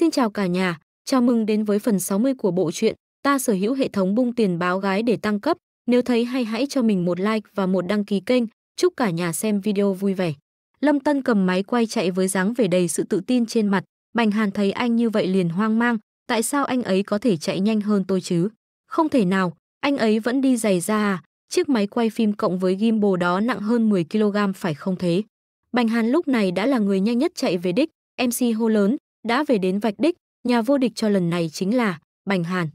Xin chào cả nhà, chào mừng đến với phần 60 của bộ truyện Ta sở hữu hệ thống bung tiền báo gái để tăng cấp. Nếu thấy hay hãy cho mình một like và một đăng ký kênh. Chúc cả nhà xem video vui vẻ. Lâm Tân cầm máy quay chạy với dáng vẻ đầy sự tự tin trên mặt. Bành Hàn thấy anh như vậy liền hoang mang. Tại sao anh ấy có thể chạy nhanh hơn tôi chứ? Không thể nào, anh ấy vẫn đi giày ra à? Chiếc máy quay phim cộng với gimbal đó nặng hơn 10kg phải không thế? Bành Hàn lúc này đã là người nhanh nhất chạy về đích. MC hô lớn, đã về đến vạch đích, nhà vô địch cho lần này chính là Bành Hàn.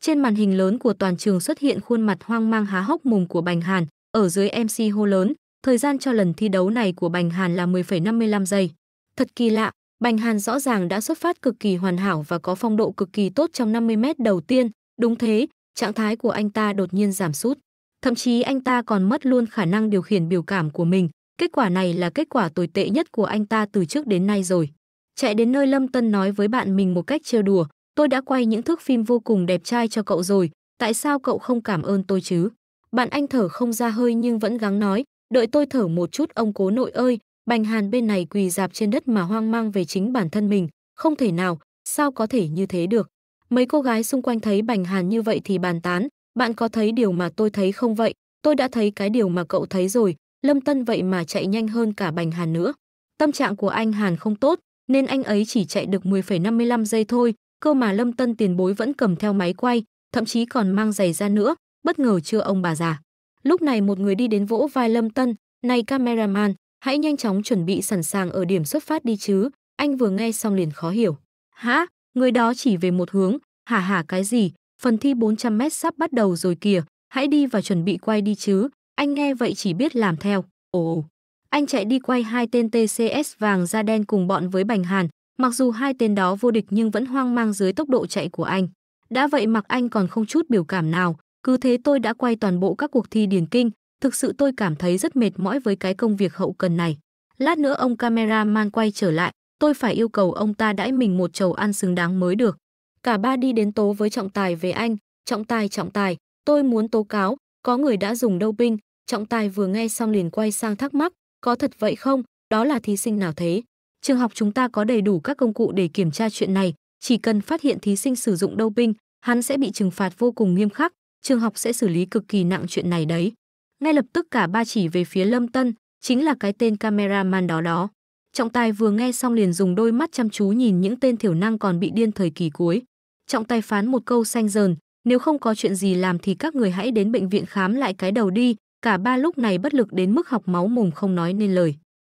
Trên màn hình lớn của toàn trường xuất hiện khuôn mặt hoang mang há hốc mồm của Bành Hàn, ở dưới MC hô lớn, thời gian cho lần thi đấu này của Bành Hàn là 10,55 giây. Thật kỳ lạ, Bành Hàn rõ ràng đã xuất phát cực kỳ hoàn hảo và có phong độ cực kỳ tốt trong 50 m đầu tiên, đúng thế, trạng thái của anh ta đột nhiên giảm sút. Thậm chí anh ta còn mất luôn khả năng điều khiển biểu cảm của mình, kết quả này là kết quả tồi tệ nhất của anh ta từ trước đến nay rồi chạy đến nơi Lâm Tân nói với bạn mình một cách trêu đùa, tôi đã quay những thước phim vô cùng đẹp trai cho cậu rồi, tại sao cậu không cảm ơn tôi chứ? Bạn anh thở không ra hơi nhưng vẫn gắng nói, đợi tôi thở một chút ông cố nội ơi, bành hàn bên này quỳ dạp trên đất mà hoang mang về chính bản thân mình, không thể nào, sao có thể như thế được? Mấy cô gái xung quanh thấy bành hàn như vậy thì bàn tán, bạn có thấy điều mà tôi thấy không vậy? Tôi đã thấy cái điều mà cậu thấy rồi, Lâm Tân vậy mà chạy nhanh hơn cả bành hàn nữa. Tâm trạng của anh Hàn không tốt, nên anh ấy chỉ chạy được 10,55 giây thôi, cơ mà Lâm Tân tiền bối vẫn cầm theo máy quay, thậm chí còn mang giày ra nữa, bất ngờ chưa ông bà già. Lúc này một người đi đến vỗ vai Lâm Tân, "Này cameraman, hãy nhanh chóng chuẩn bị sẵn sàng ở điểm xuất phát đi chứ." Anh vừa nghe xong liền khó hiểu. "Hả? Người đó chỉ về một hướng, hả hả cái gì? Phần thi 400m sắp bắt đầu rồi kìa, hãy đi và chuẩn bị quay đi chứ." Anh nghe vậy chỉ biết làm theo. Ồ. Anh chạy đi quay hai tên TCS vàng da đen cùng bọn với Bành Hàn, mặc dù hai tên đó vô địch nhưng vẫn hoang mang dưới tốc độ chạy của anh. Đã vậy mặc anh còn không chút biểu cảm nào, cứ thế tôi đã quay toàn bộ các cuộc thi điển kinh, thực sự tôi cảm thấy rất mệt mỏi với cái công việc hậu cần này. Lát nữa ông cameraman quay trở lại, tôi phải yêu cầu ông ta đãi mình một chầu ăn xứng đáng mới được. Cả ba đi đến tố với trọng tài về anh, trọng tài trọng tài, tôi muốn tố cáo, có người đã dùng binh. trọng tài vừa nghe xong liền quay sang thắc mắc, có thật vậy không? Đó là thí sinh nào thế? Trường học chúng ta có đầy đủ các công cụ để kiểm tra chuyện này, chỉ cần phát hiện thí sinh sử dụng doping, hắn sẽ bị trừng phạt vô cùng nghiêm khắc, trường học sẽ xử lý cực kỳ nặng chuyện này đấy. Ngay lập tức cả ba chỉ về phía Lâm Tân, chính là cái tên camera man đó đó. Trọng tài vừa nghe xong liền dùng đôi mắt chăm chú nhìn những tên thiểu năng còn bị điên thời kỳ cuối. Trọng tài phán một câu xanh dờn, nếu không có chuyện gì làm thì các người hãy đến bệnh viện khám lại cái đầu đi, Cả ba lúc này bất lực đến mức học máu mồm không nói nên lời.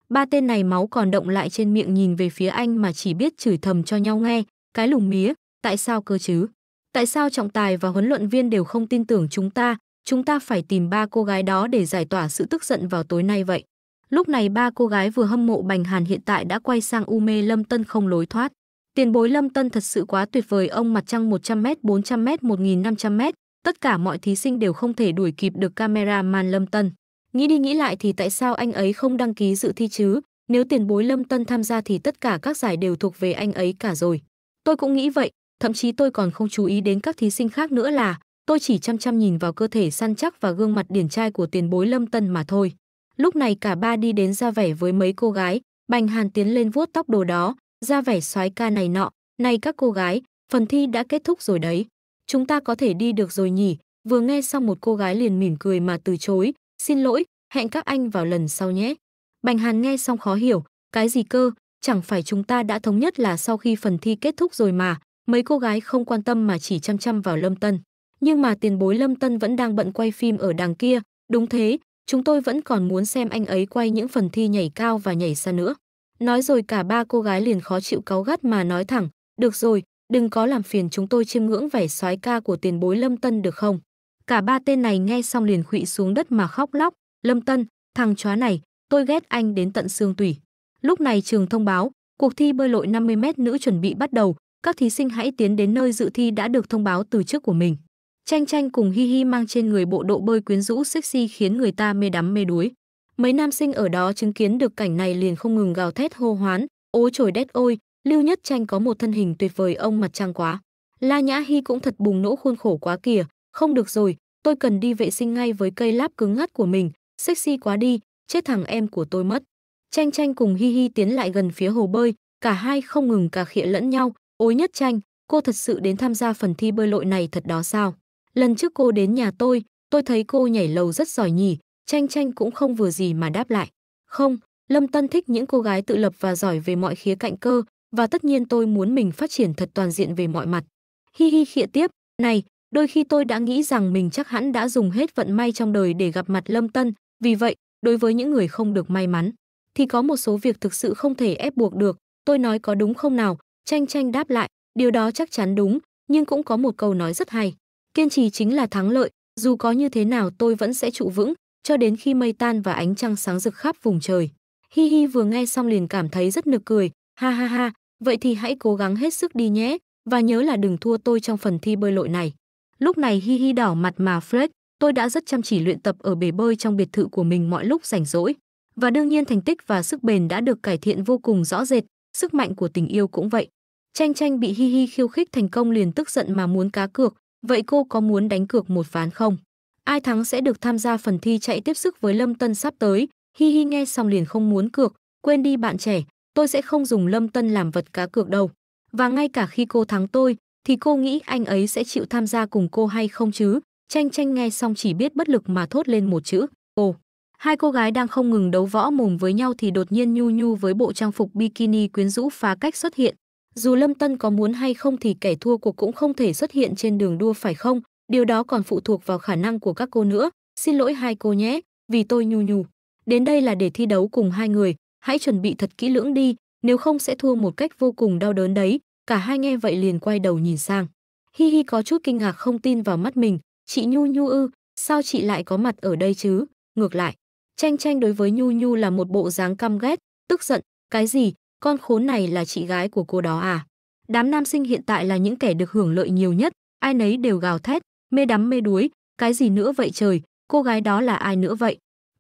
Ba tên này máu còn động lại trên miệng nhìn về phía anh mà chỉ biết chửi thầm cho nhau nghe, cái lùng mía, tại sao cơ chứ? Tại sao trọng tài và huấn luyện viên đều không tin tưởng chúng ta, chúng ta phải tìm ba cô gái đó để giải tỏa sự tức giận vào tối nay vậy? Lúc này ba cô gái vừa hâm mộ Bành Hàn hiện tại đã quay sang U Mê Lâm Tân không lối thoát. Tiền bối Lâm Tân thật sự quá tuyệt vời, ông mặt trăng 100m, 400m, 1500m, tất cả mọi thí sinh đều không thể đuổi kịp được camera cameraman Lâm Tân. Nghĩ đi nghĩ lại thì tại sao anh ấy không đăng ký dự thi chứ? Nếu tiền bối Lâm Tân tham gia thì tất cả các giải đều thuộc về anh ấy cả rồi. Tôi cũng nghĩ vậy, thậm chí tôi còn không chú ý đến các thí sinh khác nữa là tôi chỉ chăm chăm nhìn vào cơ thể săn chắc và gương mặt điển trai của tiền bối Lâm Tân mà thôi. Lúc này cả ba đi đến ra vẻ với mấy cô gái, Bành Hàn tiến lên vuốt tóc đồ đó, ra vẻ soái ca này nọ, "Này các cô gái, phần thi đã kết thúc rồi đấy." chúng ta có thể đi được rồi nhỉ? Vừa nghe xong một cô gái liền mỉm cười mà từ chối, xin lỗi, hẹn các anh vào lần sau nhé. Bành Hàn nghe xong khó hiểu, cái gì cơ, chẳng phải chúng ta đã thống nhất là sau khi phần thi kết thúc rồi mà, mấy cô gái không quan tâm mà chỉ chăm chăm vào Lâm Tân. Nhưng mà tiền bối Lâm Tân vẫn đang bận quay phim ở đằng kia, đúng thế, chúng tôi vẫn còn muốn xem anh ấy quay những phần thi nhảy cao và nhảy xa nữa. Nói rồi cả ba cô gái liền khó chịu cáu gắt mà nói thẳng, được rồi, đừng có làm phiền chúng tôi chiêm ngưỡng vẻ soái ca của tiền bối Lâm Tân được không? Cả ba tên này nghe xong liền khụy xuống đất mà khóc lóc, Lâm Tân, thằng chó này, tôi ghét anh đến tận xương tủy. Lúc này trường thông báo, cuộc thi bơi lội 50m nữ chuẩn bị bắt đầu, các thí sinh hãy tiến đến nơi dự thi đã được thông báo từ trước của mình. Tranh tranh cùng Hi Hi mang trên người bộ độ bơi quyến rũ sexy khiến người ta mê đắm mê đuối. Mấy nam sinh ở đó chứng kiến được cảnh này liền không ngừng gào thét hô hoán, Ôi trời đét ôi, Lưu Nhất Tranh có một thân hình tuyệt vời ông mặt trăng quá. La Nhã Hi cũng thật bùng nỗ khuôn khổ quá kìa, không được rồi, tôi cần đi vệ sinh ngay với cây láp cứng ngắt của mình, sexy quá đi, chết thằng em của tôi mất. Tranh Tranh cùng Hi Hi tiến lại gần phía hồ bơi, cả hai không ngừng cà khịa lẫn nhau, Ôi Nhất Tranh, cô thật sự đến tham gia phần thi bơi lội này thật đó sao? Lần trước cô đến nhà tôi, tôi thấy cô nhảy lầu rất giỏi nhỉ, Tranh Tranh cũng không vừa gì mà đáp lại. Không, Lâm Tân thích những cô gái tự lập và giỏi về mọi khía cạnh cơ, và tất nhiên tôi muốn mình phát triển thật toàn diện về mọi mặt. Hi hi khịa tiếp, này, đôi khi tôi đã nghĩ rằng mình chắc hẳn đã dùng hết vận may trong đời để gặp mặt Lâm Tân, vì vậy, đối với những người không được may mắn, thì có một số việc thực sự không thể ép buộc được, tôi nói có đúng không nào? Tranh tranh đáp lại, điều đó chắc chắn đúng, nhưng cũng có một câu nói rất hay. Kiên trì chính là thắng lợi, dù có như thế nào tôi vẫn sẽ trụ vững, cho đến khi mây tan và ánh trăng sáng rực khắp vùng trời. Hi Hi vừa nghe xong liền cảm thấy rất nực cười, Ha ha ha, vậy thì hãy cố gắng hết sức đi nhé, và nhớ là đừng thua tôi trong phần thi bơi lội này. Lúc này hi hi đỏ mặt mà Fred, tôi đã rất chăm chỉ luyện tập ở bể bơi trong biệt thự của mình mọi lúc rảnh rỗi. Và đương nhiên thành tích và sức bền đã được cải thiện vô cùng rõ rệt, sức mạnh của tình yêu cũng vậy. Tranh tranh bị hi hi khiêu khích thành công liền tức giận mà muốn cá cược, vậy cô có muốn đánh cược một ván không? Ai thắng sẽ được tham gia phần thi chạy tiếp sức với Lâm Tân sắp tới, hi hi nghe xong liền không muốn cược, quên đi bạn trẻ, tôi sẽ không dùng Lâm Tân làm vật cá cược đâu. Và ngay cả khi cô thắng tôi, thì cô nghĩ anh ấy sẽ chịu tham gia cùng cô hay không chứ? Tranh tranh nghe xong chỉ biết bất lực mà thốt lên một chữ, ồ. Hai cô gái đang không ngừng đấu võ mồm với nhau thì đột nhiên nhu nhu với bộ trang phục bikini quyến rũ phá cách xuất hiện. Dù Lâm Tân có muốn hay không thì kẻ thua cuộc cũng không thể xuất hiện trên đường đua phải không? Điều đó còn phụ thuộc vào khả năng của các cô nữa. Xin lỗi hai cô nhé, vì tôi nhu nhu. Đến đây là để thi đấu cùng hai người, hãy chuẩn bị thật kỹ lưỡng đi, nếu không sẽ thua một cách vô cùng đau đớn đấy. Cả hai nghe vậy liền quay đầu nhìn sang. Hi Hi có chút kinh ngạc không tin vào mắt mình, chị Nhu Nhu ư, sao chị lại có mặt ở đây chứ? Ngược lại, Tranh Tranh đối với Nhu Nhu là một bộ dáng căm ghét, tức giận, cái gì, con khốn này là chị gái của cô đó à? Đám nam sinh hiện tại là những kẻ được hưởng lợi nhiều nhất, ai nấy đều gào thét, mê đắm mê đuối, cái gì nữa vậy trời, cô gái đó là ai nữa vậy?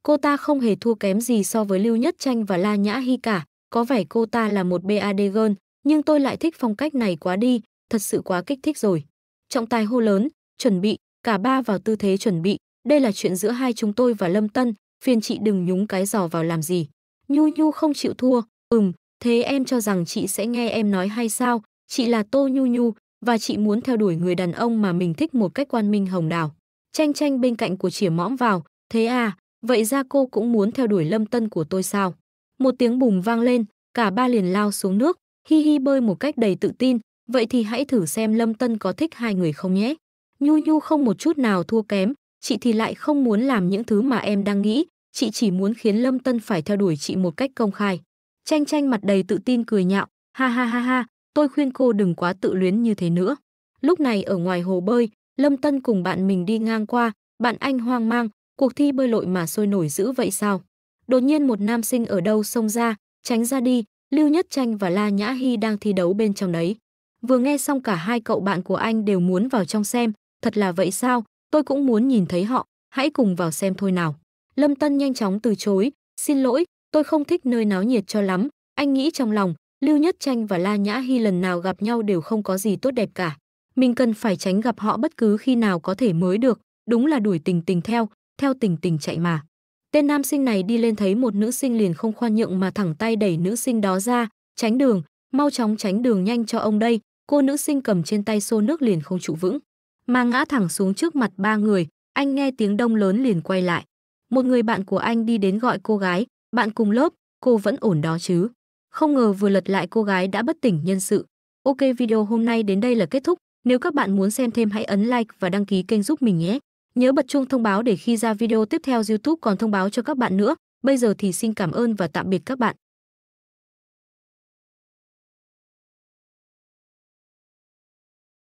Cô ta không hề thua kém gì so với Lưu Nhất Tranh và La Nhã Hy cả, có vẻ cô ta là một BAD girl, nhưng tôi lại thích phong cách này quá đi, thật sự quá kích thích rồi. Trọng tài hô lớn, chuẩn bị, cả ba vào tư thế chuẩn bị, đây là chuyện giữa hai chúng tôi và Lâm Tân, phiền chị đừng nhúng cái giò vào làm gì. Nhu Nhu không chịu thua, ừm, thế em cho rằng chị sẽ nghe em nói hay sao, chị là Tô Nhu Nhu, và chị muốn theo đuổi người đàn ông mà mình thích một cách quan minh hồng đảo. Tranh tranh bên cạnh của chỉa mõm vào, thế à, Vậy ra cô cũng muốn theo đuổi lâm tân của tôi sao? Một tiếng bùm vang lên, cả ba liền lao xuống nước, hi hi bơi một cách đầy tự tin, vậy thì hãy thử xem lâm tân có thích hai người không nhé. Nhu Nhu không một chút nào thua kém, chị thì lại không muốn làm những thứ mà em đang nghĩ, chị chỉ muốn khiến Lâm Tân phải theo đuổi chị một cách công khai. Tranh tranh mặt đầy tự tin cười nhạo, ha ha ha ha, tôi khuyên cô đừng quá tự luyến như thế nữa. Lúc này ở ngoài hồ bơi, Lâm Tân cùng bạn mình đi ngang qua, bạn anh hoang mang, cuộc thi bơi lội mà sôi nổi dữ vậy sao? Đột nhiên một nam sinh ở đâu xông ra, tránh ra đi, Lưu Nhất Tranh và La Nhã Hy đang thi đấu bên trong đấy. Vừa nghe xong cả hai cậu bạn của anh đều muốn vào trong xem, thật là vậy sao, tôi cũng muốn nhìn thấy họ, hãy cùng vào xem thôi nào. Lâm Tân nhanh chóng từ chối, xin lỗi, tôi không thích nơi náo nhiệt cho lắm, anh nghĩ trong lòng, Lưu Nhất Tranh và La Nhã Hy lần nào gặp nhau đều không có gì tốt đẹp cả. Mình cần phải tránh gặp họ bất cứ khi nào có thể mới được, đúng là đuổi tình tình theo, theo tình tình chạy mà. Tên nam sinh này đi lên thấy một nữ sinh liền không khoan nhượng mà thẳng tay đẩy nữ sinh đó ra, tránh đường, mau chóng tránh đường nhanh cho ông đây, cô nữ sinh cầm trên tay xô nước liền không trụ vững, mà ngã thẳng xuống trước mặt ba người, anh nghe tiếng đông lớn liền quay lại. Một người bạn của anh đi đến gọi cô gái, bạn cùng lớp, cô vẫn ổn đó chứ. Không ngờ vừa lật lại cô gái đã bất tỉnh nhân sự. Ok video hôm nay đến đây là kết thúc, nếu các bạn muốn xem thêm hãy ấn like và đăng ký kênh giúp mình nhé. Nhớ bật chuông thông báo để khi ra video tiếp theo YouTube còn thông báo cho các bạn nữa. Bây giờ thì xin cảm ơn và tạm biệt các bạn.